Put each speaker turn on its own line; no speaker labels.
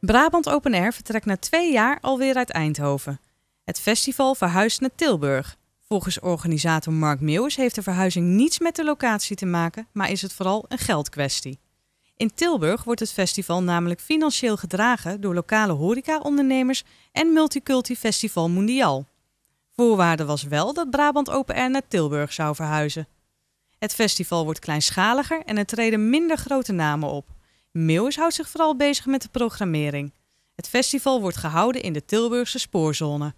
Brabant Open Air vertrekt na twee jaar alweer uit Eindhoven. Het festival verhuist naar Tilburg. Volgens organisator Mark Meeuwis heeft de verhuizing niets met de locatie te maken, maar is het vooral een geldkwestie. In Tilburg wordt het festival namelijk financieel gedragen door lokale horecaondernemers en Multiculti Festival Mondial. Voorwaarde was wel dat Brabant Open Air naar Tilburg zou verhuizen. Het festival wordt kleinschaliger en er treden minder grote namen op. Meeuwis houdt zich vooral bezig met de programmering. Het festival wordt gehouden in de Tilburgse spoorzone.